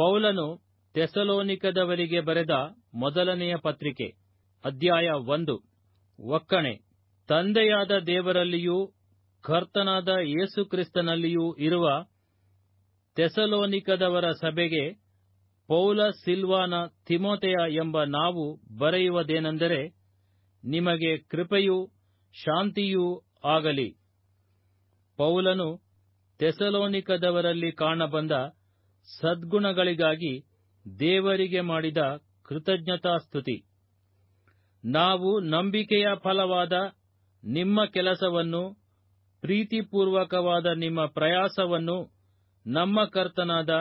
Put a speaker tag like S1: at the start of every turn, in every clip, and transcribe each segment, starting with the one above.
S1: ಪೌಲನು ತೆಸಲೋನಿಕದವರಿಗೆ ಬರೆದ ಮೊದಲನೆಯ ಪತ್ರಿಕೆ ಅಧ್ಯಾಯ ಒಂದು ಒಕ್ಕಣೆ ತಂದೆಯಾದ ದೇವರಲ್ಲಿಯೂ ಕರ್ತನಾದ ಯೇಸುಕ್ರಿಸ್ತನಲ್ಲಿಯೂ ಇರುವ ತೆಸಲೋನಿಕದವರ ಸಭೆಗೆ ಪೌಲ ಸಿಲ್ವಾನ ತಿಮೋತೆಯ ಎಂಬ ನಾವು ಬರೆಯುವುದೇನೆಂದರೆ ನಿಮಗೆ ಕೃಪೆಯೂ ಶಾಂತಿಯೂ ಆಗಲಿ ಪೌಲನು ತೆಸಲೋನಿಕದವರಲ್ಲಿ ಕಾಣಬಂದ ಸದ್ಗುಣಗಳಿಗಾಗಿ ದೇವರಿಗೆ ಮಾಡಿದ ಕೃತಜ್ಞತಾ ಸ್ತುತಿ ನಾವು ನಂಬಿಕೆಯ ಫಲವಾದ ನಿಮ್ಮ ಕೆಲಸವನ್ನು ಪ್ರೀತಿಪೂರ್ವಕವಾದ ನಿಮ್ಮ ಪ್ರಯಾಸವನ್ನು ನಮ್ಮ ಕರ್ತನಾದ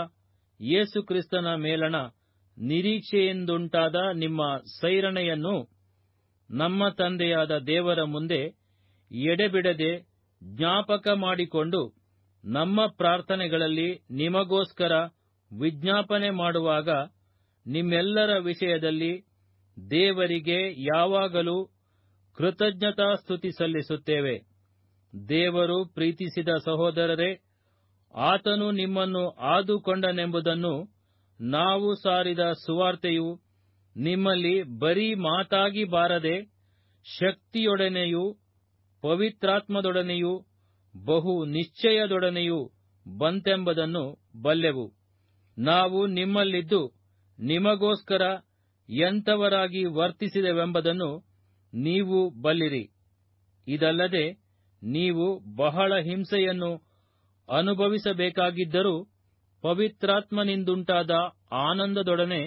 S1: ಯೇಸುಕ್ರಿಸ್ತನ ಮೇಲಣ ನಿರೀಕ್ಷೆಯೆಂದುಂಟಾದ ನಿಮ್ಮ ಸೈರಣೆಯನ್ನು ನಮ್ಮ ತಂದೆಯಾದ ದೇವರ ಮುಂದೆ ಎಡೆಬಿಡದೆ ಜ್ಞಾಪಕ ಮಾಡಿಕೊಂಡು ನಮ್ಮ ಪ್ರಾರ್ಥನೆಗಳಲ್ಲಿ ನಿಮಗೋಸ್ಕರ ವಿಜ್ಞಾಪನೆ ಮಾಡುವಾಗ ನಿಮ್ಮೆಲ್ಲರ ವಿಷಯದಲ್ಲಿ ದೇವರಿಗೆ ಯಾವಾಗಲೂ ಕೃತಜ್ಞತಾ ಸ್ತುತಿ ಸಲ್ಲಿಸುತ್ತೇವೆ ದೇವರು ಪ್ರೀತಿಸಿದ ಸಹೋದರರೇ ಆತನು ನಿಮ್ಮನ್ನು ಆದುಕೊಂಡನೆಂಬುದನ್ನು ನಾವು ಸಾರಿದ ಸುವಾರ್ತೆಯು ನಿಮ್ಮಲ್ಲಿ ಬರೀ ಮಾತಾಗಿ ಬಾರದೆ ಶಕ್ತಿಯೊಡನೆಯೂ ಪವಿತ್ರಾತ್ಮದೊಡನೆಯೂ ಬಹು ನಿಶ್ಚಯದೊಡನೆಯೂ ಬಂತೆಂಬುದನ್ನು ಬಲ್ಲೆವು ನಾವು ನಿಮ್ಮಲ್ಲಿದ್ದು ನಿಮಗೋಸ್ಕರ ಎಂಥವರಾಗಿ ವರ್ತಿಸಿದೆವೆಂಬುದನ್ನು ನೀವು ಬಲ್ಲಿರಿ ಇದಲ್ಲದೆ ನೀವು ಬಹಳ ಹಿಂಸೆಯನ್ನು ಅನುಭವಿಸಬೇಕಾಗಿದ್ದರೂ ಪವಿತ್ರಾತ್ಮನಿಂದುಂಟಾದ ಆನಂದದೊಡನೆ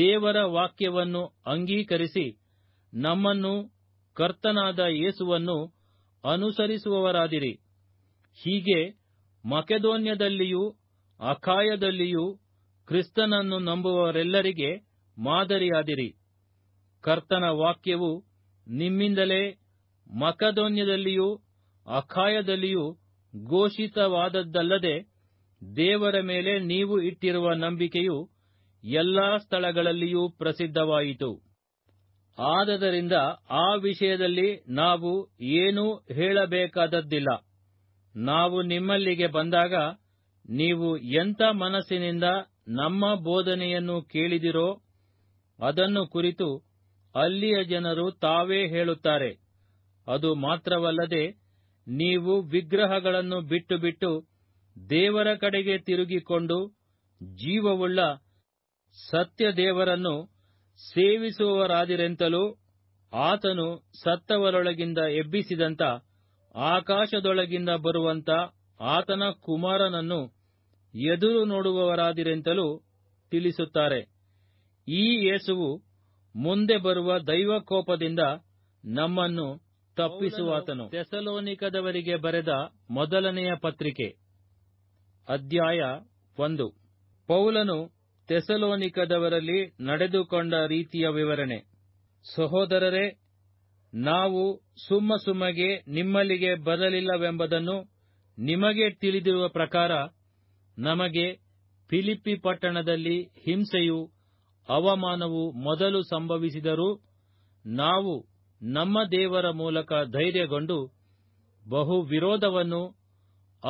S1: ದೇವರ ವಾಕ್ಯವನ್ನು ಅಂಗೀಕರಿಸಿ ನಮ್ಮನ್ನು ಕರ್ತನಾದ ಯೇಸುವನ್ನು ಅನುಸರಿಸುವವರಾದಿರಿ ಹೀಗೆ ಮಕೆದೋನ್ಯದಲ್ಲಿಯೂ ಅಖಾಯದಲ್ಲಿಯೂ ಕ್ರಿಸ್ತನನ್ನು ನಂಬುವವರೆಲ್ಲರಿಗೆ ಮಾದರಿಯಾದಿರಿ ಕರ್ತನ ವಾಕ್ಯವು ನಿಮ್ಮಿಂದಲೇ ಮಕದೋನ್ಯದಲ್ಲಿಯೂ ಅಖಾಯದಲ್ಲಿಯೂ ಘೋಷಿತವಾದದ್ದಲ್ಲದೆ ದೇವರ ಮೇಲೆ ನೀವು ಇಟ್ಟಿರುವ ನಂಬಿಕೆಯು ಎಲ್ಲಾ ಸ್ಥಳಗಳಲ್ಲಿಯೂ ಪ್ರಸಿದ್ಧವಾಯಿತು ಆದದರಿಂದ ಆ ವಿಷಯದಲ್ಲಿ ನಾವು ಏನೂ ಹೇಳಬೇಕಾದದ್ದಿಲ್ಲ ನಾವು ನಿಮ್ಮಲ್ಲಿಗೆ ಬಂದಾಗ ನೀವು ಎಂಥ ಮನಸ್ಸಿನಿಂದ ನಮ್ಮ ಬೋಧನೆಯನ್ನು ಕೇಳಿದಿರೋ ಅದನ್ನು ಕುರಿತು ಅಲ್ಲಿಯ ಜನರು ತಾವೇ ಹೇಳುತ್ತಾರೆ ಅದು ಮಾತ್ರವಲ್ಲದೆ ನೀವು ವಿಗ್ರಹಗಳನ್ನು ಬಿಟ್ಟುಬಿಟ್ಟು ದೇವರ ಕಡೆಗೆ ತಿರುಗಿಕೊಂಡು ಜೀವವುಳ್ಳ ಸತ್ಯ ದೇವರನ್ನು ಸೇವಿಸುವವರಾದಿರೆಂತಲೂ ಆತನು ಸತ್ತವರೊಳಗಿಂದ ಎಬ್ಬಿಸಿದಂತ ಆಕಾಶದೊಳಗಿಂದ ಬರುವಂತ ಆತನ ಕುಮಾರನನ್ನು ಎದುರು ನೋಡುವವರಾದಿರೆಂತಲೂ ತಿಳಿಸುತ್ತಾರೆ ಈ ಏಸುವು ಮುಂದೆ ಬರುವ ದೈವಕೋಪದಿಂದ ನಮ್ಮನ್ನು ತಪ್ಪಿಸುವಾತನು ತೆಸಲೋನಿಕದವರಿಗೆ ಬರೆದ ಮೊದಲನೆಯ ಪತ್ರಿಕೆ ಅಧ್ಯಾಯ ಒಂದು ಪೌಲನು ತೆಸಲೋನಿಕದವರಲ್ಲಿ ನಡೆದುಕೊಂಡ ರೀತಿಯ ವಿವರಣೆ ಸಹೋದರರೇ ನಾವು ಸುಮ್ಮ ಸುಮ್ಮಗೆ ನಿಮ್ಮಲ್ಲಿಗೆ ಬರಲಿಲ್ಲವೆಂಬುದನ್ನು ನಿಮಗೆ ತಿಳಿದಿರುವ ಪ್ರಕಾರ ನಮಗೆ ಫಿಲಿಪ್ಪಿ ಪಟ್ಟಣದಲ್ಲಿ ಹಿಂಸೆಯು ಅವಮಾನವು ಮೊದಲು ಸಂಭವಿಸಿದರೂ ನಾವು ನಮ್ಮ ದೇವರ ಮೂಲಕ ಧೈರ್ಯಗೊಂಡು ಬಹು ವಿರೋಧವನ್ನು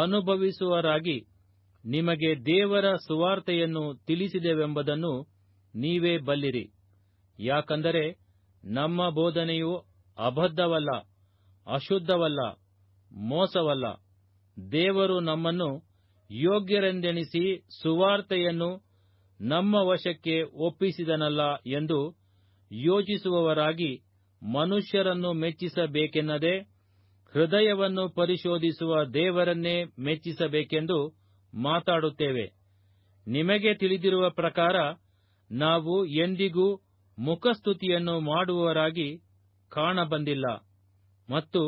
S1: ಅನುಭವಿಸುವರಾಗಿ ನಿಮಗೆ ದೇವರ ಸುವಾರ್ತೆಯನ್ನು ತಿಳಿಸಿದೆವೆಂಬುದನ್ನು ನೀವೇ ಬಲ್ಲಿರಿ ಯಾಕಂದರೆ ನಮ್ಮ ಬೋಧನೆಯು ಅಬದ್ಧವಲ್ಲ ಅಶುದ್ಧವಲ್ಲ ಮೋಸವಲ್ಲ ದೇವರು ನಮ್ಮನ್ನು ಯೋಗ್ಯರೆಂದೆಣಿಸಿ ಸುವಾರ್ತೆಯನ್ನು ನಮ್ಮ ವಶಕ್ಕೆ ಒಪ್ಪಿಸಿದನಲ್ಲ ಎಂದು ಯೋಚಿಸುವವರಾಗಿ ಮನುಷ್ಯರನ್ನು ಮೆಚ್ಚಿಸಬೇಕೆನ್ನದೆ ಹೃದಯವನ್ನು ಪರಿಶೋಧಿಸುವ ದೇವರನ್ನೇ ಮೆಚ್ಚಿಸಬೇಕೆಂದು ಮಾತಾಡುತ್ತೇವೆ ನಿಮಗೆ ತಿಳಿದಿರುವ ಪ್ರಕಾರ ನಾವು ಎಂದಿಗೂ ಮುಖಸ್ತುತಿಯನ್ನು ಮಾಡುವವರಾಗಿ ಕಾಣಬಂದಿಲ್ಲ ಮತ್ತು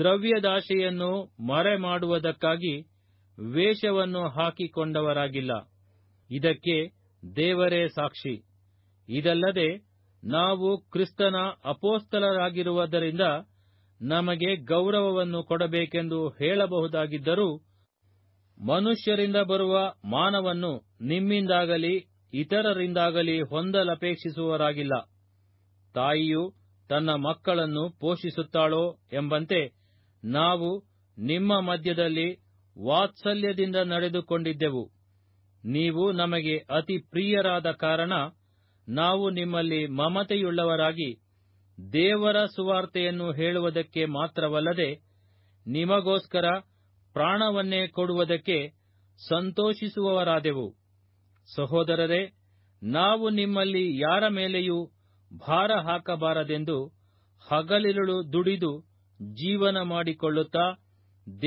S1: ದ್ರವ್ಯದಾಶೆಯನ್ನು ಮರೆ ಮಾಡುವುದಕ್ಕಾಗಿ ವೇಷವನ್ನು ಹಾಕಿಕೊಂಡವರಾಗಿಲ್ಲ ಇದಕ್ಕೆ ದೇವರೇ ಸಾಕ್ಷಿ ಇದಲ್ಲದೆ ನಾವು ಕ್ರಿಸ್ತನ ಅಪೋಸ್ತಲರಾಗಿರುವುದರಿಂದ ನಮಗೆ ಗೌರವವನ್ನು ಕೊಡಬೇಕೆಂದು ಹೇಳಬಹುದಾಗಿದ್ದರೂ ಮನುಷ್ಯರಿಂದ ಬರುವ ಮಾನವನ್ನು ನಿಮ್ಮಿಂದಾಗಲಿ ಇತರರಿಂದಾಗಲಿ ಹೊಂದಲಪೇಕ್ಷಿಸುವರಾಗಿಲ್ಲ ತಾಯಿಯು ತನ್ನ ಮಕ್ಕಳನ್ನು ಪೋಷಿಸುತ್ತಾಳೋ ಎಂಬಂತೆ ನಾವು ನಿಮ್ಮ ಮಧ್ಯದಲ್ಲಿ ವಾತ್ಸಲ್ಯದಿಂದ ನಡೆದುಕೊಂಡಿದ್ದೆವು ನೀವು ನಮಗೆ ಅತಿ ಪ್ರಿಯರಾದ ಕಾರಣ ನಾವು ನಿಮ್ಮಲ್ಲಿ ಮಮತೆಯುಳ್ಳವರಾಗಿ ದೇವರ ಸುವಾರ್ತೆಯನ್ನು ಹೇಳುವುದಕ್ಕೆ ಮಾತ್ರವಲ್ಲದೆ ನಿಮಗೋಸ್ಕರ ಪ್ರಾಣವನ್ನೇ ಕೊಡುವುದಕ್ಕೆ ಸಂತೋಷಿಸುವವರಾದೆವು ಸಹೋದರರೇ ನಾವು ನಿಮ್ಮಲ್ಲಿ ಯಾರ ಮೇಲೆಯೂ ಭಾರ ಹಾಕಬಾರದೆಂದು ಹಗಲಿರುಳು ದುಡಿದು ಜೀವನ ಮಾಡಿಕೊಳ್ಳುತ್ತಾ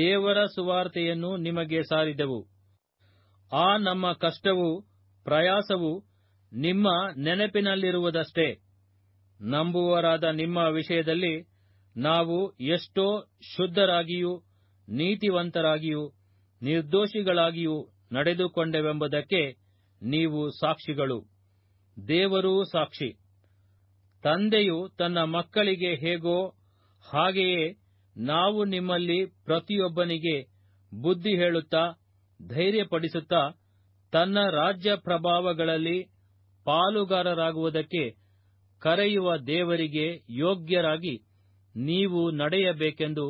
S1: ದೇವರ ಸುವಾರ್ತೆಯನ್ನು ನಿಮಗೆ ಸಾರಿದೆವು ಆ ನಮ್ಮ ಕಷ್ಟವು ಪ್ರಯಾಸವು ನಿಮ್ಮ ನೆನಪಿನಲ್ಲಿರುವುದಷ್ಟೇ ನಂಬುವವರಾದ ನಿಮ್ಮ ವಿಷಯದಲ್ಲಿ ನಾವು ಎಷ್ಟೋ ಶುದ್ಧರಾಗಿಯೂ ನೀತಿವಂತರಾಗಿಯೂ ನಿರ್ದೋಷಿಗಳಾಗಿಯೂ ನಡೆದುಕೊಂಡೆವೆಂಬುದಕ್ಕೆ ನೀವು ಸಾಕ್ಷಿಗಳು ದೇವರೂ ಸಾಕ್ಷಿ ತಂದೆಯು ತನ್ನ ಮಕ್ಕಳಿಗೆ ಹೇಗೋ ಹಾಗೆಯೇ ನಾವು ನಿಮ್ಮಲ್ಲಿ ಪ್ರತಿಯೊಬ್ಬನಿಗೆ ಬುದ್ಧಿ ಹೇಳುತ್ತಾ ಧೈರ್ಯಪಡಿಸುತ್ತಾ ತನ್ನ ರಾಜ್ಯ ಪ್ರಭಾವಗಳಲ್ಲಿ ಪಾಲುಗಾರರಾಗುವುದಕ್ಕೆ ಕರೆಯುವ ದೇವರಿಗೆ ಯೋಗ್ಯರಾಗಿ ನೀವು ನಡೆಯಬೇಕೆಂದು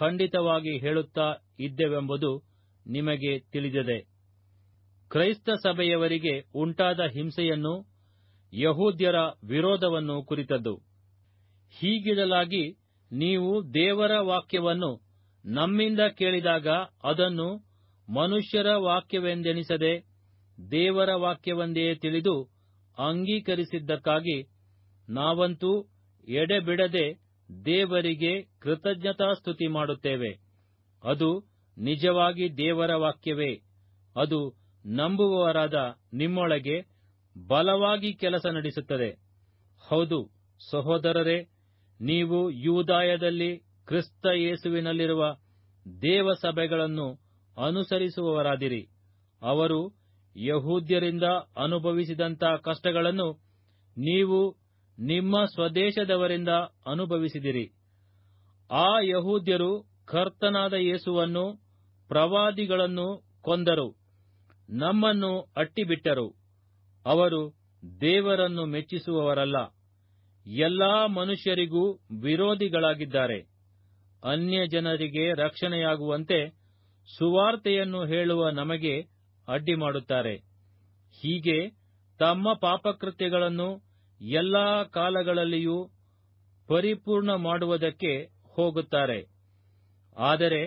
S1: ಖಂಡಿತವಾಗಿ ಹೇಳುತ್ತಾ ಇದ್ದೆವೆಂಬುದು ನಿಮಗೆ ತಿಳಿದಿದೆ ಕ್ರೈಸ್ತ ಸಭೆಯವರಿಗೆ ಉಂಟಾದ ಹಿಂಸೆಯನ್ನು ಯಹೂದ್ಯರ ವಿರೋಧವನ್ನು ಕುರಿತದ್ದು ಹೀಗಿರಲಾಗಿ ನೀವು ದೇವರ ವಾಕ್ಯವನ್ನು ನಮ್ಮಿಂದ ಕೇಳಿದಾಗ ಅದನ್ನು ಮನುಷ್ಯರ ವಾಕ್ಯವೆಂದೆನಿಸದೆ ದೇವರ ವಾಕ್ಯವೆಂದೇ ತಿಳಿದು ಅಂಗೀಕರಿಸಿದ್ದಕ್ಕಾಗಿ ನಾವಂತೂ ಎಡೆಬಿಡದೆ ದೇವರಿಗೆ ಕೃತಜ್ಞತಾ ಸ್ತುತಿ ಮಾಡುತ್ತೇವೆ ಅದು ನಿಜವಾಗಿ ದೇವರ ವಾಕ್ಯವೇ ಅದು ನಂಬುವವರಾದ ನಿಮ್ಮೊಳಗೆ ಬಲವಾಗಿ ಕೆಲಸ ನಡೆಸುತ್ತದೆ ಹೌದು ಸಹೋದರರೇ ನೀವು ಯೂದಾಯದಲ್ಲಿ ಕ್ರಿಸ್ತ ಯೇಸುವಿನಲ್ಲಿರುವ ದೇವಸಭೆಗಳನ್ನು ಅನುಸರಿಸುವವರಾದಿರಿ ಅವರು ಯಹೂದ್ಯರಿಂದ ಅನುಭವಿಸಿದಂತಹ ಕಷ್ಟಗಳನ್ನು ನೀವು ನಿಮ್ಮ ಸ್ವದೇಶದವರಿಂದ ಅನುಭವಿಸಿದಿರಿ ಆ ಯಹೂದ್ಯರು ಕರ್ತನಾದ ಯೇಸುವನ್ನು ಪ್ರವಾದಿಗಳನ್ನು ಕೊಂದರು ನಮ್ಮನ್ನು ಅಟ್ಟಿಬಿಟ್ಟರು ಅವರು ದೇವರನ್ನು ಮೆಚ್ಚಿಸುವವರಲ್ಲ ಎಲ್ಲಾ ಮನುಷ್ಯರಿಗೂ ವಿರೋಧಿಗಳಾಗಿದ್ದಾರೆ ಅನ್ಯ ಜನರಿಗೆ ರಕ್ಷಣೆಯಾಗುವಂತೆ ಸುವಾರ್ತೆಯನ್ನು ಹೇಳುವ ನಮಗೆ ಅಡ್ಡಿ ಮಾಡುತ್ತಾರೆ ಹೀಗೆ ತಮ್ಮ ಪಾಪಕೃತ್ಯಗಳನ್ನು ಎಲ್ಲಾ ಕಾಲಗಳಲ್ಲಿಯೂ ಪರಿಪೂರ್ಣ ಮಾಡುವುದಕ್ಕೆ ಹೋಗುತ್ತಾರೆ ಆದರೆ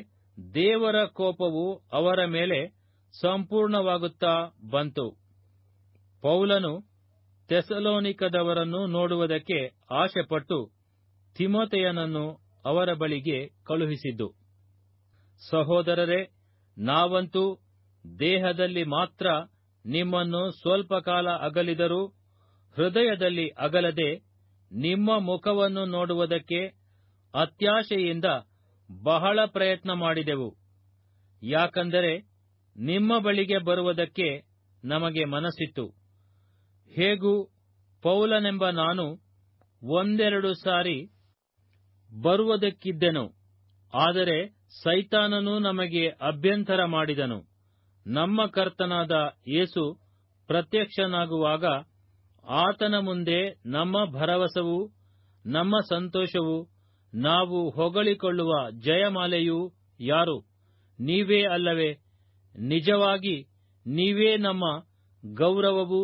S1: ದೇವರ ಕೋಪವು ಅವರ ಮೇಲೆ ಸಂಪೂರ್ಣವಾಗುತ್ತಾ ಬಂತು ಪೌಲನು ತೆಸಲೋನಿಕದವರನ್ನು ನೋಡುವುದಕ್ಕೆ ಆಶೆಪಟ್ಟು ತಿಮೋತೆಯನನ್ನು ಅವರ ಬಳಿಗೆ ಕಳುಹಿಸಿದ್ದು ಸಹೋದರರೇ ನಾವಂತೂ ದೇಹದಲ್ಲಿ ಮಾತ್ರ ನಿಮ್ಮನ್ನು ಸ್ವಲ್ಪ ಕಾಲ ಅಗಲಿದರೂ ಹೃದಯದಲ್ಲಿ ಅಗಲದೆ ನಿಮ್ಮ ಮುಖವನ್ನು ನೋಡುವುದಕ್ಕೆ ಅತ್ಯಾಶೆಯಿಂದ ಬಹಳ ಪ್ರಯತ್ನ ಮಾಡಿದೆವು ಯಾಕಂದರೆ ನಿಮ್ಮ ಬಳಿಗೆ ಬರುವುದಕ್ಕೆ ನಮಗೆ ಮನಸ್ಸಿತ್ತು ಹೇಗೂ ಪೌಲನೆಂಬ ನಾನು ಒಂದೆರಡು ಸಾರಿ ಬರುವುದಕ್ಕಿದ್ದೆನು ಆದರೆ ಸೈತಾನನು ನಮಗೆ ಅಭ್ಯಂತರ ಮಾಡಿದನು ನಮ್ಮ ಕರ್ತನಾದ ಏಸು ಪ್ರತ್ಯಕ್ಷನಾಗುವಾಗ ಆತನ ಮುಂದೆ ನಮ್ಮ ಭರವಸವು ನಮ್ಮ ಸಂತೋಷವು ನಾವು ಹೊಗಳಿಕೊಳ್ಳುವ ಜಯಮಾಲೆಯು ಯಾರು ನೀವೇ ಅಲ್ಲವೇ ನಿಜವಾಗಿ ನೀವೇ ನಮ್ಮ ಗೌರವವು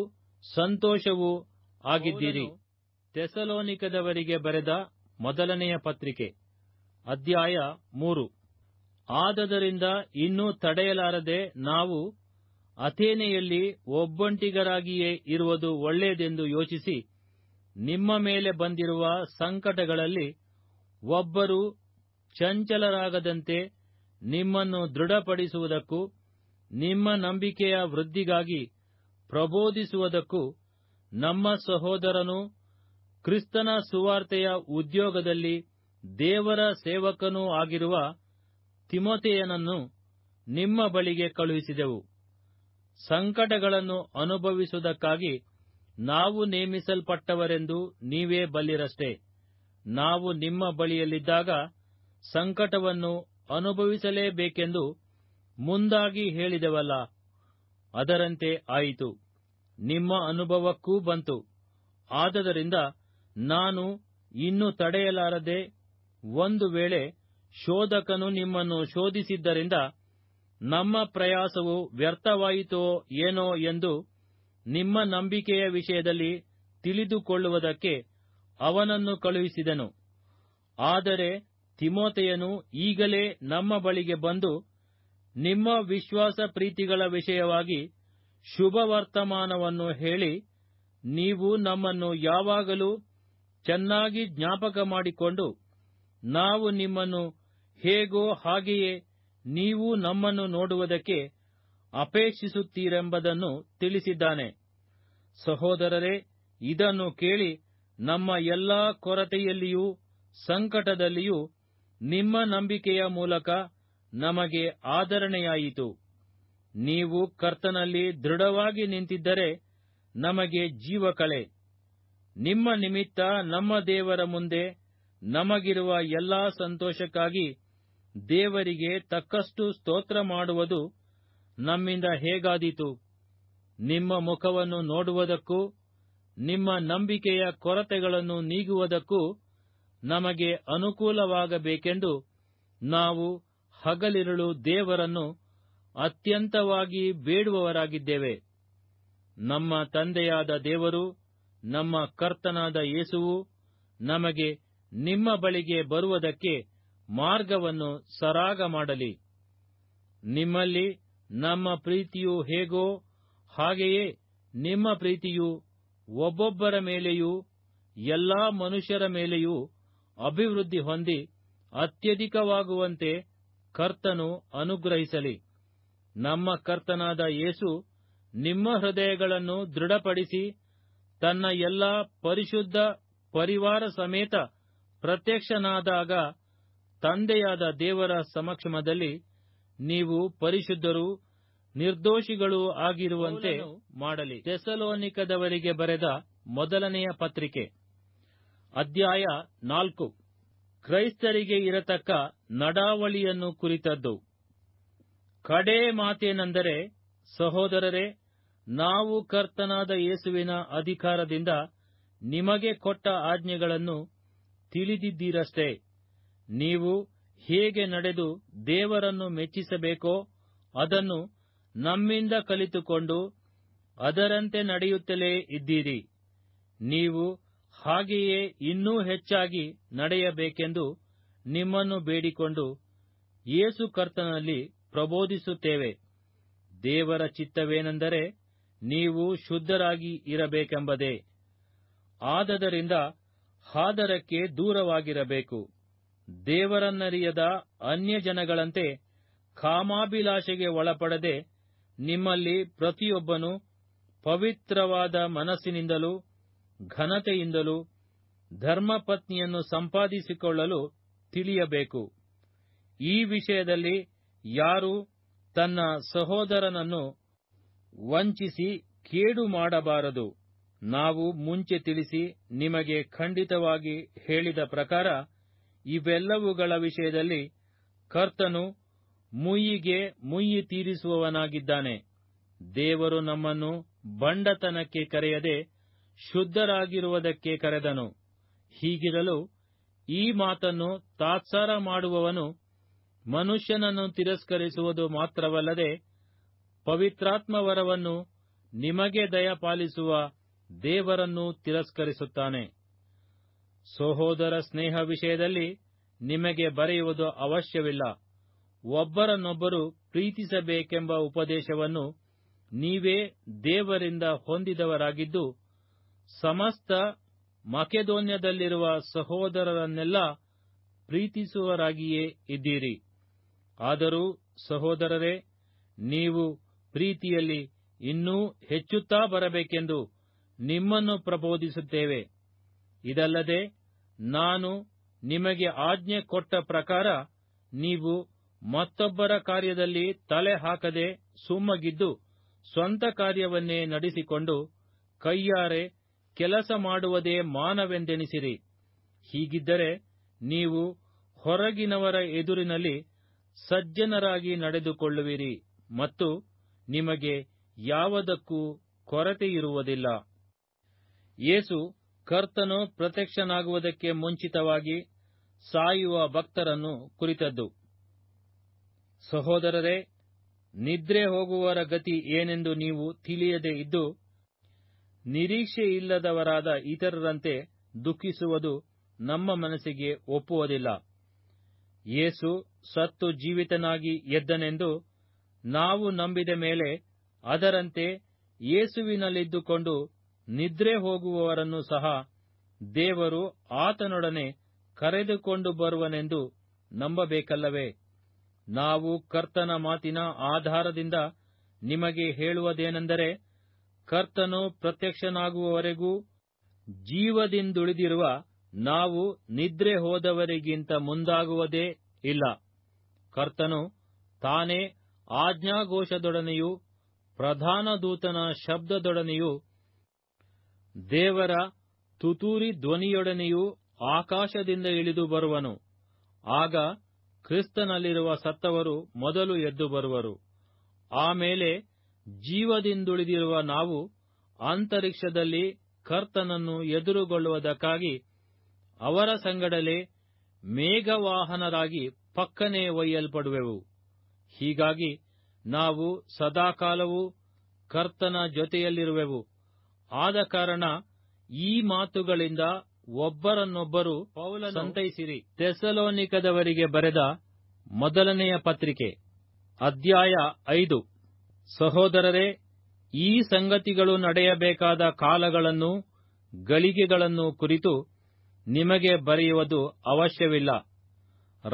S1: ಸಂತೋಷವೂ ಆಗಿದ್ದೀರಿ ತೆಸಲೋನಿಕದವರಿಗೆ ಬರೆದ ಮೊದಲನೆಯ ಪತ್ರಿಕೆ ಅಧ್ಯಾಯ ಮೂರು ಆದದರಿಂದ ಇನ್ನೂ ತಡೆಯಲಾರದೆ ನಾವು ಅಥೇನೆಯಲ್ಲಿ ಒಬ್ಬಂಟಿಗರಾಗಿಯೇ ಇರುವುದು ಒಳ್ಳೆಯದೆಂದು ಯೋಚಿಸಿ ನಿಮ್ಮ ಮೇಲೆ ಬಂದಿರುವ ಸಂಕಟಗಳಲ್ಲಿ ಒಬ್ಬರು ಚಂಚಲರಾಗದಂತೆ ನಿಮ್ಮನ್ನು ದೃಢಪಡಿಸುವುದಕ್ಕೂ ನಿಮ್ಮ ನಂಬಿಕೆಯ ವೃದ್ಧಿಗಾಗಿ ಪ್ರಬೋಧಿಸುವುದಕ್ಕೂ ನಮ್ಮ ಸಹೋದರನು ಕ್ರಿಸ್ತನ ಸುವಾರ್ತೆಯ ಉದ್ಯೋಗದಲ್ಲಿ ದೇವರ ಸೇವಕನೂ ಆಗಿರುವ ತಿಮೊಥೆಯನನ್ನು ನಿಮ್ಮ ಬಳಿಗೆ ಕಳುಹಿಸಿದೆವು ಸಂಕಟಗಳನ್ನು ಅನುಭವಿಸುವುದಕ್ಕಾಗಿ ನಾವು ನೇಮಿಸಲ್ಪಟ್ಟವರೆಂದು ನೀವೇ ಬಲ್ಲಿರಷ್ಟೇ ನಾವು ನಿಮ್ಮ ಬಳಿಯಲ್ಲಿದ್ದಾಗ ಸಂಕಟವನ್ನು ಅನುಭವಿಸಲೇಬೇಕೆಂದು ಮುಂದಾಗಿ ಹೇಳಿದೆವಲ್ಲ ಅದರಂತೆ ಆಯಿತು ನಿಮ್ಮ ಅನುಭವಕ್ಕೂ ಬಂತು ಆದ್ದರಿಂದ ನಾನು ಇನ್ನು ತಡೆಯಲಾರದೆ ಒಂದು ವೇಳೆ ಶೋಧಕನು ನಿಮ್ಮನ್ನು ಶೋಧಿಸಿದ್ದರಿಂದ ನಮ್ಮ ಪ್ರಯಾಸವು ವ್ಯರ್ಥವಾಯಿತೋ ಏನೋ ಎಂದು ನಿಮ್ಮ ನಂಬಿಕೆಯ ವಿಷಯದಲ್ಲಿ ತಿಳಿದುಕೊಳ್ಳುವುದಕ್ಕೆ ಅವನನ್ನು ಕಳುಹಿಸಿದನು ಆದರೆ ತಿಮೋತೆಯನು ಈಗಲೇ ನಮ್ಮ ಬಳಿಗೆ ಬಂದು ನಿಮ್ಮ ವಿಶ್ವಾಸ ಪ್ರೀತಿಗಳ ವಿಷಯವಾಗಿ ಶುಭ ವರ್ತಮಾನವನ್ನು ಹೇಳಿ ನೀವು ನಮ್ಮನ್ನು ಯಾವಾಗಲೂ ಚೆನ್ನಾಗಿ ಜ್ಞಾಪಕ ಮಾಡಿಕೊಂಡು ನಾವು ನಿಮ್ಮನ್ನು ಹೇಗೋ ಹಾಗೆಯೇ ನೀವು ನಮ್ಮನ್ನು ನೋಡುವುದಕ್ಕೆ ಅಪೇಕ್ಷಿಸುತ್ತೀರೆಂಬುದನ್ನು ತಿಳಿಸಿದ್ದಾನೆ ಸಹೋದರರೇ ಇದನ್ನು ಕೇಳಿ ನಮ್ಮ ಎಲ್ಲಾ ಕೊರತೆಯಲ್ಲಿಯೂ ಸಂಕಟದಲ್ಲಿಯೂ ನಿಮ್ಮ ನಂಬಿಕೆಯ ಮೂಲಕ ನಮಗೆ ಆದರಣೆಯಾಯಿತು ನೀವು ಕರ್ತನಲ್ಲಿ ದೃಢವಾಗಿ ನಿಂತಿದ್ದರೆ ನಮಗೆ ಜೀವಕಳೆ ನಿಮ್ಮ ನಿಮಿತ್ತ ನಮ್ಮ ದೇವರ ಮುಂದೆ ನಮಗಿರುವ ಎಲ್ಲಾ ಸಂತೋಷಕ್ಕಾಗಿ ದೇವರಿಗೆ ತಕ್ಕಷ್ಟು ಸ್ತೋತ್ರ ಮಾಡುವುದು ನಮ್ಮಿಂದ ಹೇಗಾದೀತು ನಿಮ್ಮ ಮುಖವನ್ನು ನೋಡುವುದಕ್ಕೂ ನಿಮ್ಮ ನಂಬಿಕೆಯ ಕೊರತೆಗಳನ್ನು ನೀಗುವುದಕ್ಕೂ ನಮಗೆ ಅನುಕೂಲವಾಗಬೇಕೆಂದು ನಾವು ಹಗಲಿರುಳು ದೇವರನ್ನು ಅತ್ಯಂತವಾಗಿ ಬೇಡುವವರಾಗಿದ್ದೇವೆ ನಮ್ಮ ತಂದೆಯಾದ ದೇವರು ನಮ್ಮ ಕರ್ತನಾದ ಯೇಸುವು ನಮಗೆ ನಿಮ್ಮ ಬಳಿಗೆ ಬರುವುದಕ್ಕೆ ಮಾರ್ಗವನ್ನು ಸರಾಗ ಮಾಡಲಿ ನಿಮ್ಮಲ್ಲಿ ನಮ್ಮ ಪ್ರೀತಿಯು ಹೇಗೋ ಹಾಗೆಯೇ ನಿಮ್ಮ ಪ್ರೀತಿಯು ಒಬ್ಬೊಬ್ಬರ ಮೇಲೆಯೂ ಎಲ್ಲಾ ಮನುಷ್ಯರ ಮೇಲೆಯೂ ಅಭಿವೃದ್ಧಿ ಹೊಂದಿ ಅತ್ಯಧಿಕವಾಗುವಂತೆ ಕರ್ತನು ಅನುಗ್ರಹಿಸಲಿ ನಮ್ಮ ಕರ್ತನಾದ ಯೇಸು ನಿಮ್ಮ ಹೃದಯಗಳನ್ನು ದೃಢಪಡಿಸಿ ತನ್ನ ಎಲ್ಲಾ ಪರಿಶುದ್ಧ ಪರಿವಾರ ಸಮೇತ ಪ್ರತ್ಯಕ್ಷನಾದಾಗ ತಂದೆಯಾದ ದೇವರ ಸಮಕ್ಷಮದಲ್ಲಿ ನೀವು ಪರಿಶುದ್ಧರು ನಿರ್ದೋಷಿಗಳು ಆಗಿರುವಂತೆ ಮಾಡಲಿ ತೆಸಲೋನಿಕದವರಿಗೆ ಬರೆದ ಮೊದಲನೆಯ ಪತ್ರಿಕೆ ಅಧ್ಯಾಯ ನಾಲ್ಕು ಕ್ರೈಸ್ತರಿಗೆ ಇರತಕ್ಕ ನಡಾವಳಿಯನ್ನು ಕುರಿತದ್ದು ಕಡೇ ಮಾತೇನೆಂದರೆ ಸಹೋದರರೇ ನಾವು ಕರ್ತನಾದ ಯೇಸುವಿನ ಅಧಿಕಾರದಿಂದ ನಿಮಗೆ ಕೊಟ್ಟ ಆಜ್ಞೆಗಳನ್ನು ತಿಳಿದಿದ್ದೀರಷ್ಟೇ ನೀವು ಹೇಗೆ ನಡೆದು ದೇವರನ್ನು ಮೆಚ್ಚಿಸಬೇಕೋ ಅದನ್ನು ನಮ್ಮಿಂದ ಕಲಿತುಕೊಂಡು ಅದರಂತೆ ನಡೆಯುತ್ತಲೇ ಇದ್ದೀರಿ ನೀವು ಹಾಗೆಯೇ ಇನ್ನೂ ಹೆಚ್ಚಾಗಿ ನಡೆಯಬೇಕೆಂದು ನಿಮ್ಮನ್ನು ಬೇಡಿಕೊಂಡು ಯೇಸು ಕರ್ತನಲ್ಲಿ ಪ್ರಬೋಧಿಸುತ್ತೇವೆ ದೇವರ ಚಿತ್ತವೇನೆಂದರೆ ನೀವು ಶುದ್ಧರಾಗಿ ಇರಬೇಕೆಂಬುದೇ ಆದದರಿಂದ ಹಾದರಕ್ಕೆ ದೂರವಾಗಿರಬೇಕು ದೇವರನ್ನರಿಯದ ಅನ್ಯಜನಗಳಂತೆ ಕಾಮಾಭಿಲಾಷೆಗೆ ಒಳಪಡದೆ ನಿಮ್ಮಲ್ಲಿ ಪ್ರತಿಯೊಬ್ಬನು ಪವಿತ್ರವಾದ ಮನಸ್ಸಿನಿಂದಲೂ ಘನತೆಯಿಂದಲೂ ಧರ್ಮಪತ್ನಿಯನ್ನು ಸಂಪಾದಿಸಿಕೊಳ್ಳಲು ತಿಳಿಯಬೇಕು ಈ ವಿಷಯದಲ್ಲಿ ಯಾರು ತನ್ನ ಸಹೋದರನನ್ನು ವಂಚಿಸಿ ಕೇಡು ಮಾಡಬಾರದು ನಾವು ಮುಂಚೆ ತಿಳಿಸಿ ನಿಮಗೆ ಖಂಡಿತವಾಗಿ ಹೇಳಿದ ಪ್ರಕಾರ ಇವೆಲ್ಲವುಗಳ ವಿಷಯದಲ್ಲಿ ಕರ್ತನು ಮುಯ್ಯಿಗೆ ಮುಯ್ಯಿ ತೀರಿಸುವವನಾಗಿದ್ದಾನೆ ದೇವರು ನಮ್ಮನ್ನು ಬಂಡತನಕ್ಕೆ ಕರೆಯದೆ ಶುದ್ಧರಾಗಿರುವುದಕ್ಕೆ ಕರೆದನು ಹೀಗಿರಲು ಈ ಮಾತನ್ನು ತಾತ್ಸಾರ ಮಾಡುವವನು ಮನುಷ್ಯನನ್ನು ತಿರಸ್ಕರಿಸುವುದು ಮಾತ್ರವಲ್ಲದೆ ಪವಿತ್ರಾತ್ಮವರವನ್ನು ನಿಮಗೆ ದಯಪಾಲಿಸುವ ದೇವರನ್ನು ತಿರಸ್ಕರಿಸುತ್ತಾನೆ ಸಹೋದರ ಸ್ನೇಹ ವಿಷಯದಲ್ಲಿ ನಿಮಗೆ ಬರೆಯುವುದು ಅವಶ್ಯವಿಲ್ಲ ಒಬ್ಬರನ್ನೊಬ್ಬರು ಪ್ರೀತಿಸಬೇಕೆಂಬ ಉಪದೇಶವನ್ನು ನೀವೇ ದೇವರಿಂದ ಹೊಂದಿದವರಾಗಿದ್ದು ಸಮಸ್ತ ಮಕೆದೋನ್ಯದಲ್ಲಿರುವ ಸಹೋದರರನ್ನೆಲ್ಲ ಪ್ರೀತಿಸುವರಾಗಿಯೇ ಇದ್ದೀರಿ ಆದರೂ ಸಹೋದರರೇ ನೀವು ಪ್ರೀತಿಯಲ್ಲಿ ಇನ್ನೂ ಹೆಚ್ಚುತ್ತಾ ಬರಬೇಕೆಂದು ನಿಮ್ಮನ್ನು ಪ್ರಬೋಧಿಸುತ್ತೇವೆ ಇದಲ್ಲದೆ ನಾನು ನಿಮಗೆ ಆಜ್ಞೆ ಕೊಟ್ಟ ಪ್ರಕಾರ ನೀವು ಮತ್ತೊಬ್ಬರ ಕಾರ್ಯದಲ್ಲಿ ತಲೆ ಹಾಕದೆ ಸುಮ್ಮಗಿದ್ದು ಸ್ವಂತ ಕಾರ್ಯವನ್ನೇ ನಡೆಸಿಕೊಂಡು ಕೈಯಾರೆ ಕೆಲಸ ಮಾಡುವುದೇ ಮಾನವೆಂದೆನಿಸಿರಿ ಹೀಗಿದ್ದರೆ ನೀವು ಹೊರಗಿನವರ ಎದುರಿನಲ್ಲಿ ಸಜ್ಜನರಾಗಿ ನಡೆದುಕೊಳ್ಳುವಿರಿ ಮತ್ತು ನಿಮಗೆ ಯಾವುದಕ್ಕೂ ಕೊರತೆಯಿರುವುದಿಲ್ಲ ಯೇಸು ಕರ್ತನು ಪ್ರತ್ಯಕ್ಷನಾಗುವುದಕ್ಕೆ ಮುಂಚಿತವಾಗಿ ಸಾಯುವ ಭಕ್ತರನ್ನು ಕುರಿತದ್ದು ಸಹೋದರರೇ ನಿದ್ರೆ ಹೋಗುವವರ ಗತಿ ಏನೆಂದು ನೀವು ತಿಳಿಯದೇ ಇದ್ದು ನಿರೀಕ್ಷೆಯಿಲ್ಲದವರಾದ ಇತರರಂತೆ ದುಃಖಿಸುವುದು ನಮ್ಮ ಮನಸ್ಸಿಗೆ ಒಪ್ಪುವುದಿಲ್ಲ ಯೇಸು ಸತ್ತು ಜೀವಿತನಾಗಿ ಎದ್ದನೆಂದು ನಾವು ನಂಬಿದ ಮೇಲೆ ಅದರಂತೆ ಯೇಸುವಿನಲ್ಲಿದ್ದುಕೊಂಡು ನಿದ್ರೆ ಹೋಗುವವರನ್ನು ಸಹ ದೇವರು ಆತನೊಡನೆ ಕರೆದುಕೊಂಡು ಬರುವನೆಂದು ನಂಬಬೇಕಲ್ಲವೇ ನಾವು ಕರ್ತನ ಮಾತಿನ ಆಧಾರದಿಂದ ನಿಮಗೆ ಹೇಳುವುದೇನೆಂದರೆ ಕರ್ತನು ಪ್ರತ್ಯಕ್ಷನಾಗುವವರೆಗೂ ಜೀವದಿಂದುಳಿದಿರುವ ನಾವು ನಿದ್ರೆ ಹೋದವರಿಗಿಂತ ಮುಂದಾಗುವುದೇ ಇಲ್ಲ ಕರ್ತನು ತಾನೇ ಆಜ್ಞಾಘೋಷದೊಡನೆಯೂ ಪ್ರಧಾನ ದೂತನ ಶಬ್ದದೊಡನೆಯೂ ದೇವರ ತುತೂರಿ ಧ್ವನಿಯೊಡನೆಯೂ ಆಕಾಶದಿಂದ ಇಳಿದು ಬರುವನು ಆಗ ಕ್ರಿಸ್ತನಲ್ಲಿರುವ ಸತ್ತವರು ಮೊದಲು ಎದ್ದು ಬರುವರು ಆಮೇಲೆ ಜೀವದಿಂದುಳಿದಿರುವ ನಾವು ಅಂತರಿಕ್ಷದಲ್ಲಿ ಕರ್ತನನ್ನು ಎದುರುಗೊಳ್ಳುವುದಕ್ಕಾಗಿ ಅವರ ಸಂಗಡಲೆ ಮೇಘವಾಹನರಾಗಿ ಪಕ್ಕನೆ ಒಯ್ಯಲ್ಪಡುವೆವು ಹೀಗಾಗಿ ನಾವು ಸದಾಕಾಲವೂ ಕರ್ತನ ಜೊತೆಯಲ್ಲಿರುವೆವು ಆದ ಕಾರಣ ಈ ಮಾತುಗಳಿಂದ ಒಬ್ಬರನ್ನೊಬ್ಬರು ಸಂತೈಸಿರಿ ತೆಸಲೋನಿಕದವರಿಗೆ ಬರೆದ ಮೊದಲನೆಯ ಪತ್ರಿಕೆ ಅಧ್ಯಾಯ ಐದು ಸಹೋದರರೇ ಈ ಸಂಗತಿಗಳು ನಡೆಯಬೇಕಾದ ಕಾಲಗಳನ್ನು ಗಳಿಗೆಗಳನ್ನು ಕುರಿತು ನಿಮಗೆ ಬರೆಯುವುದು ಅವಶ್ಯವಿಲ್ಲ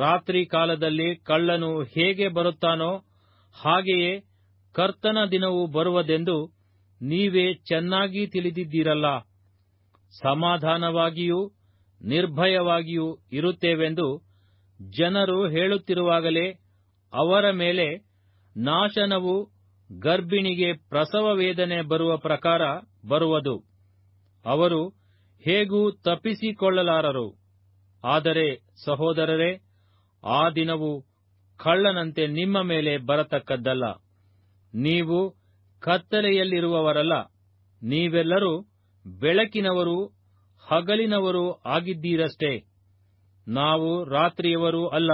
S1: ರಾತ್ರಿ ಕಾಲದಲ್ಲಿ ಕಳ್ಳನು ಹೇಗೆ ಬರುತ್ತಾನೋ ಹಾಗೆಯೇ ಕರ್ತನ ದಿನವು ಬರುವುದೆಂದು ನೀವೇ ಚೆನ್ನಾಗಿ ತಿಳಿದಿದ್ದೀರಲ್ಲ ಸಮಾಧಾನವಾಗಿಯೂ ನಿರ್ಭಯವಾಗಿಯೂ ಇರುತ್ತೇವೆಂದು ಜನರು ಹೇಳುತ್ತಿರುವಾಗಲೇ ಅವರ ಮೇಲೆ ನಾಶನವು ಗರ್ಭಿಣಿಗೆ ಪ್ರಸವ ವೇದನೆ ಬರುವ ಪ್ರಕಾರ ಬರುವುದು ಅವರು ಹೇಗೂ ತಪ್ಪಿಸಿಕೊಳ್ಳಲಾರರು ಆದರೆ ಸಹೋದರರೇ ಆ ದಿನವು ಕಳ್ಳನಂತೆ ನಿಮ್ಮ ಮೇಲೆ ಬರತಕ್ಕದ್ದಲ್ಲ ನೀವು ಕತ್ತಲೆಯಲ್ಲಿರುವವರಲ್ಲ ನೀವೆಲ್ಲರೂ ಬೆಳಕಿನವರು ಹಗಲಿನವರು ಆಗಿದ್ದೀರಷ್ಟೇ ನಾವು ರಾತ್ರಿಯವರು ಅಲ್ಲ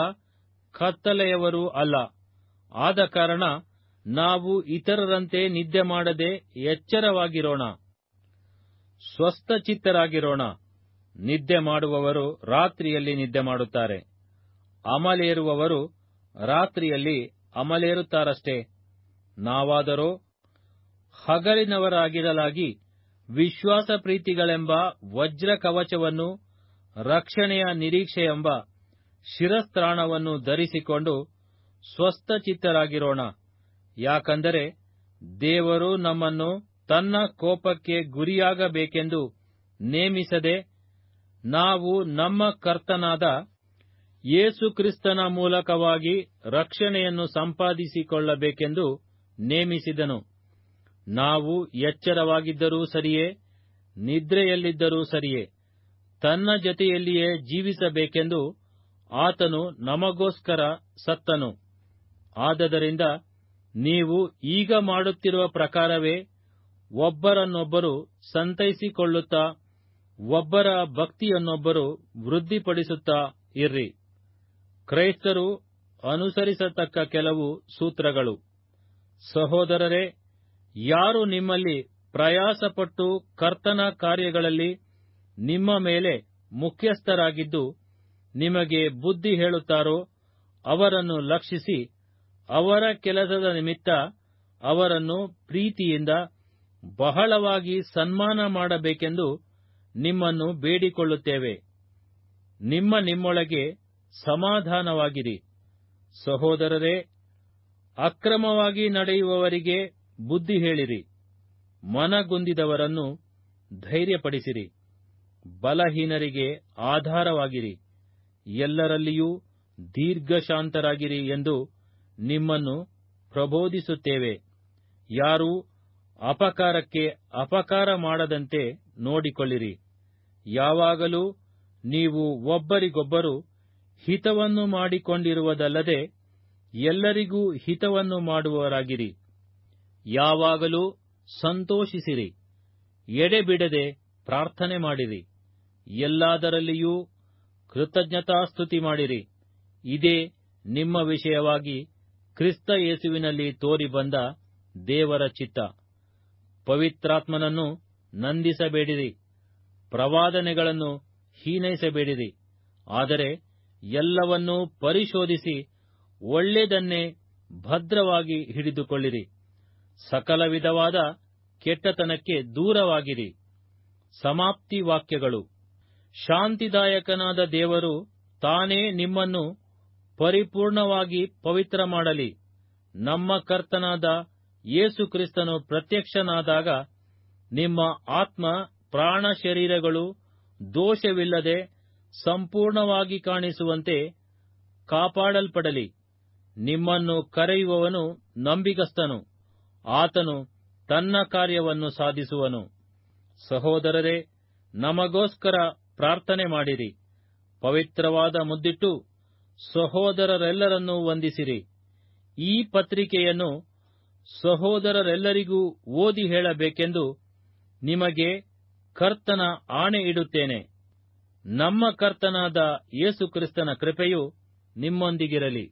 S1: ಕತ್ತಲೆಯವರು ಅಲ್ಲ ಆದ ಕಾರಣ ನಾವು ಇತರರಂತೆ ನಿದ್ದೆ ಮಾಡದೆ ಎಚ್ಚರವಾಗಿರೋಣ ಸ್ವಸ್ಥಚಿತ್ತರಾಗಿರೋಣ ನಿದ್ದೆ ಮಾಡುವವರು ರಾತ್ರಿಯಲ್ಲಿ ನಿದ್ದೆ ಮಾಡುತ್ತಾರೆ ಅಮಲೇರುವವರು ರಾತ್ರಿಯಲ್ಲಿ ಅಮಲೇರುತ್ತಾರಷ್ಟೇ ನಾವಾದರೂ ಹಗಲಿನವರಾಗಿರಲಾಗಿ ವಿಶ್ವಾಸ ಪ್ರೀತಿಗಳೆಂಬ ವಜ್ರ ಕವಚವನ್ನು ರಕ್ಷಣೆಯ ನಿರೀಕ್ಷೆ ಎಂಬ ಶಿರಸ್ತ್ರಾಣವನ್ನು ಧರಿಸಿಕೊಂಡು ಸ್ವಸ್ಥಚಿತ್ತರಾಗಿರೋಣ ಯಾಕಂದರೆ ದೇವರು ನಮ್ಮನ್ನು ತನ್ನ ಕೋಪಕ್ಕೆ ಗುರಿಯಾಗಬೇಕೆಂದು ನೇಮಿಸದೆ ನಾವು ನಮ್ಮ ಕರ್ತನಾದ ಯೇಸು ಕ್ರಿಸ್ತನ ಮೂಲಕವಾಗಿ ರಕ್ಷಣೆಯನ್ನು ಸಂಪಾದಿಸಿಕೊಳ್ಳಬೇಕೆಂದು ನೇಮಿಸಿದನು ನಾವು ಎಚ್ಚರವಾಗಿದ್ದರೂ ಸರಿಯೇ ನಿದ್ರೆಯಲ್ಲಿದ್ದರೂ ಸರಿಯೇ ತನ್ನ ಜತೆಯಲ್ಲಿಯೇ ಜೀವಿಸಬೇಕೆಂದು ಆತನು ನಮಗೋಸ್ಕರ ಸತ್ತನು ಆದ್ದರಿಂದ ನೀವು ಈಗ ಮಾಡುತ್ತಿರುವ ಪ್ರಕಾರವೇ ಒಬ್ಬರನ್ನೊಬ್ಬರು ಸಂತೈಸಿಕೊಳ್ಳುತ್ತಾ ಒಬ್ಬರ ಭಕ್ತಿಯನ್ನೊಬ್ಬರು ವೃದ್ಧಿಪಡಿಸುತ್ತಾ ಇರ್ರಿ ಕ್ರೈಸ್ತರು ಅನುಸರಿಸತಕ್ಕ ಕೆಲವು ಸೂತ್ರಗಳು ಸಹೋದರರೇ ಯಾರು ನಿಮ್ಮಲ್ಲಿ ಪ್ರಯಾಸಪಟ್ಟು ಕರ್ತನ ಕಾರ್ಯಗಳಲ್ಲಿ ನಿಮ್ಮ ಮೇಲೆ ಮುಖ್ಯಸ್ಥರಾಗಿದ್ದು ನಿಮಗೆ ಬುದ್ಧಿ ಹೇಳುತ್ತಾರೋ ಅವರನ್ನು ಲಕ್ಷಿಸಿ ಅವರ ಕೆಲಸದ ನಿಮಿತ್ತ ಅವರನ್ನು ಪ್ರೀತಿಯಿಂದ ಬಹಳವಾಗಿ ಸನ್ಮಾನ ಮಾಡಬೇಕೆಂದು ನಿಮ್ಮನ್ನು ಬೇಡಿಕೊಳ್ಳುತ್ತೇವೆ ನಿಮ್ಮ ನಿಮ್ಮೊಳಗೆ ಸಮಾಧಾನವಾಗಿರಿ ಸಹೋದರರೇ ಅಕ್ರಮವಾಗಿ ನಡೆಯುವವರಿಗೆ ಬುದ್ಧಿ ಹೇಳಿರಿ ಮನಗೊಂದಿದವರನ್ನು ಧೈರ್ಯಪಡಿಸಿರಿ ಬಲಹೀನರಿಗೆ ಆಧಾರವಾಗಿರಿ ಎಲ್ಲರಲ್ಲಿಯೂ ದೀರ್ಘಶಾಂತರಾಗಿರಿ ಎಂದು ನಿಮ್ಮನ್ನು ಪ್ರಬೋಧಿಸುತ್ತೇವೆ ಯಾರೂ ಅಪಕಾರಕ್ಕೆ ಅಪಕಾರ ಮಾಡದಂತೆ ನೋಡಿಕೊಳ್ಳಿರಿ ಯಾವಾಗಲೂ ನೀವು ಒಬ್ಬರಿಗೊಬ್ಬರು ಹಿತವನ್ನು ಮಾಡಿಕೊಂಡಿರುವುದಲ್ಲದೆ ಎಲ್ಲರಿಗೂ ಹಿತವನ್ನು ಮಾಡುವವರಾಗಿರಿ ಯಾವಾಗಲೂ ಸಂತೋಷಿಸಿರಿ ಎಡೆಬಿಡದೆ ಪ್ರಾರ್ಥನೆ ಮಾಡಿರಿ ಎಲ್ಲಾದರಲ್ಲಿಯೂ ಸ್ತುತಿ ಮಾಡಿರಿ ಇದೇ ನಿಮ್ಮ ವಿಷಯವಾಗಿ ಕ್ರಿಸ್ತ ಯೇಸುವಿನಲ್ಲಿ ತೋರಿಬಂದ ದೇವರ ಚಿತ್ತ ಪವಿತ್ರಾತ್ಮನನ್ನು ನಂದಿಸಬೇಡಿರಿ ಪ್ರವಾದನೆಗಳನ್ನು ಹೀನೈಸಬೇಡಿರಿ ಆದರೆ ಎಲ್ಲವನ್ನೂ ಪರಿಶೋಧಿಸಿ ಒಳ್ಳೆಯದನ್ನೇ ಭದ್ರವಾಗಿ ಹಿಡಿದುಕೊಳ್ಳಿರಿ ಸಕಲ ವಿಧವಾದ ಕೆಟ್ಟತನಕ್ಕೆ ದೂರವಾಗಿರಿ ಸಮಾಪ್ತಿ ವಾಕ್ಯಗಳು ಶಾಂತಿದಾಯಕನಾದ ದೇವರು ತಾನೇ ನಿಮ್ಮನ್ನು ಪರಿಪೂರ್ಣವಾಗಿ ಪವಿತ್ರ ಮಾಡಲಿ ನಮ್ಮ ಕರ್ತನಾದ ಯೇಸು ಕ್ರಿಸ್ತನು ಪ್ರತ್ಯಕ್ಷನಾದಾಗ ನಿಮ್ಮ ಆತ್ಮ ಪ್ರಾಣ ಶರೀರಗಳು ದೋಷವಿಲ್ಲದೆ ಸಂಪೂರ್ಣವಾಗಿ ಕಾಣಿಸುವಂತೆ ಕಾಪಾಡಲ್ಪಡಲಿ ನಿಮ್ಮನ್ನು ಕರೆಯುವವನು ನಂಬಿಗಸ್ತನು ಆತನು ತನ್ನ ಕಾರ್ಯವನ್ನು ಸಾಧಿಸುವನು ಸಹೋದರರೇ ನಮಗೋಸ್ಕರ ಪ್ರಾರ್ಥನೆ ಮಾಡಿರಿ ಪವಿತ್ರವಾದ ಮುದ್ದಿಟ್ಟು ಸಹೋದರರೆಲ್ಲರನ್ನೂ ವಂದಿಸಿರಿ ಈ ಪತ್ರಿಕೆಯನ್ನು ಸಹೋದರರೆಲ್ಲರಿಗೂ ಓದಿ ಹೇಳಬೇಕೆಂದು ನಿಮಗೆ ಕರ್ತನ ಆಣೆ ಇಡುತ್ತೇನೆ ನಮ್ಮ ಕರ್ತನಾದ ಯೇಸುಕ್ರಿಸ್ತನ ಕೃಪೆಯು ನಿಮ್ಮೊಂದಿಗಿರಲಿ